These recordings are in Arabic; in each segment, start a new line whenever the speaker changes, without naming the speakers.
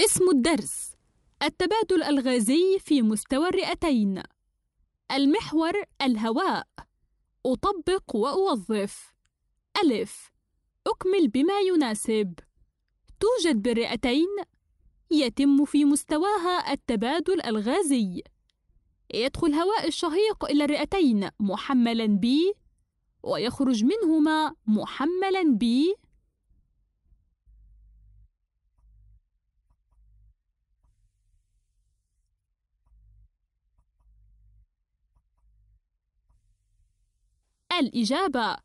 اسم الدرس التبادل الغازي في مستوى الرئتين المحور الهواء أطبق وأوظف ألف أكمل بما يناسب توجد بالرئتين يتم في مستواها التبادل الغازي يدخل هواء الشهيق إلى الرئتين محملا ب ويخرج منهما محملا ب الإجابة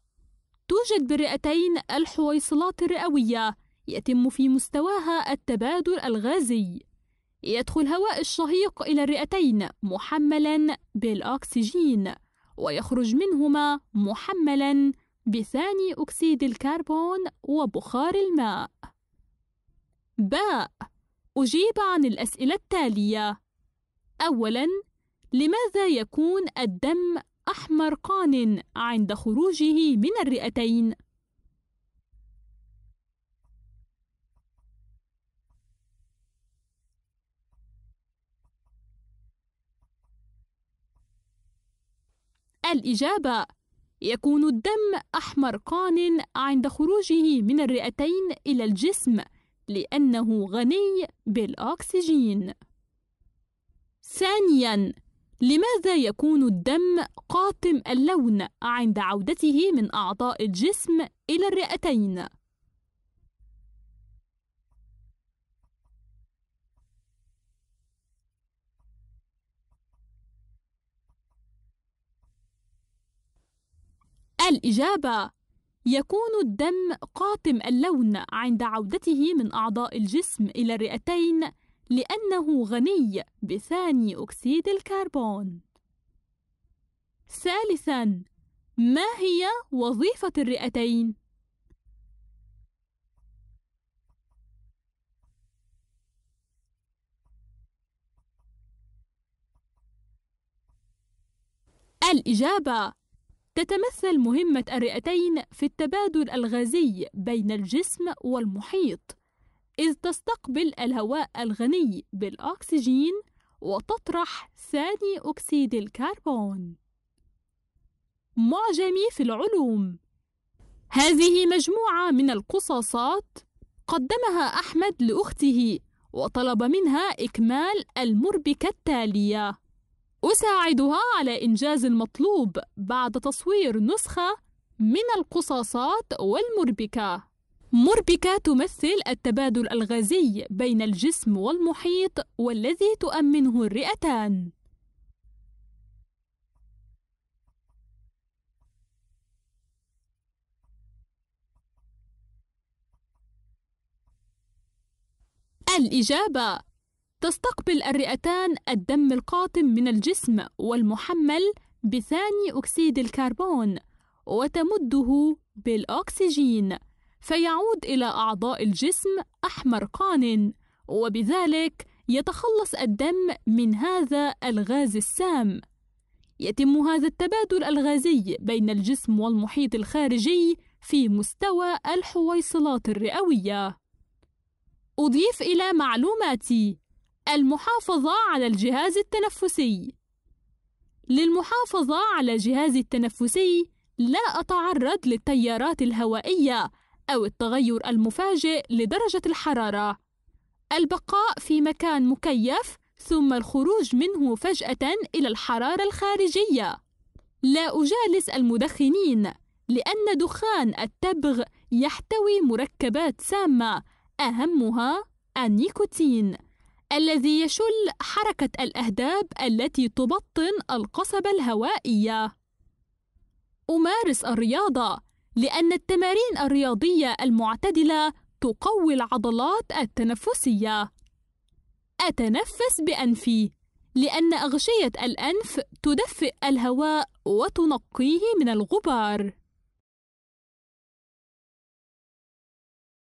توجد بالرئتين الحويصلات الرئوية يتم في مستواها التبادل الغازي يدخل هواء الشهيق إلى الرئتين محملا بالأكسجين ويخرج منهما محملا بثاني أكسيد الكربون وبخار الماء باء أجيب عن الأسئلة التالية أولا لماذا يكون الدم أحمر قان عند خروجه من الرئتين الإجابة يكون الدم أحمر قان عند خروجه من الرئتين إلى الجسم لأنه غني بالأكسجين ثانياً لماذا يكون الدم قاتم اللون عند عودته من أعضاء الجسم إلى الرئتين؟ الإجابة يكون الدم قاتم اللون عند عودته من أعضاء الجسم إلى الرئتين لأنه غني بثاني أكسيد الكربون. ثالثاً: ما هي وظيفة الرئتين؟ الإجابة تتمثل مهمة الرئتين في التبادل الغازي بين الجسم والمحيط إذ تستقبل الهواء الغني بالأكسجين وتطرح ثاني أكسيد الكربون. معجمي في العلوم هذه مجموعة من القصاصات قدمها أحمد لأخته وطلب منها إكمال المربكة التالية أساعدها على إنجاز المطلوب بعد تصوير نسخة من القصاصات والمربكة مربكة تمثل التبادل الغازي بين الجسم والمحيط والذي تؤمنه الرئتان الإجابة تستقبل الرئتان الدم القاطم من الجسم والمحمل بثاني أكسيد الكربون وتمده بالأكسجين فيعود إلى أعضاء الجسم أحمر قان وبذلك يتخلص الدم من هذا الغاز السام يتم هذا التبادل الغازي بين الجسم والمحيط الخارجي في مستوى الحويصلات الرئوية أضيف إلى معلوماتي المحافظة على الجهاز التنفسي للمحافظة على جهازي التنفسي لا أتعرض للتيارات الهوائية أو التغير المفاجئ لدرجة الحرارة البقاء في مكان مكيف ثم الخروج منه فجأة إلى الحرارة الخارجية لا أجالس المدخنين لأن دخان التبغ يحتوي مركبات سامة أهمها النيكوتين الذي يشل حركة الأهداب التي تبطن القصبة الهوائية أمارس الرياضة لأن التمارين الرياضية المعتدلة تقوي العضلات التنفسية. أتنفس بأنفي لأن أغشية الأنف تدفئ الهواء وتنقيه من الغبار.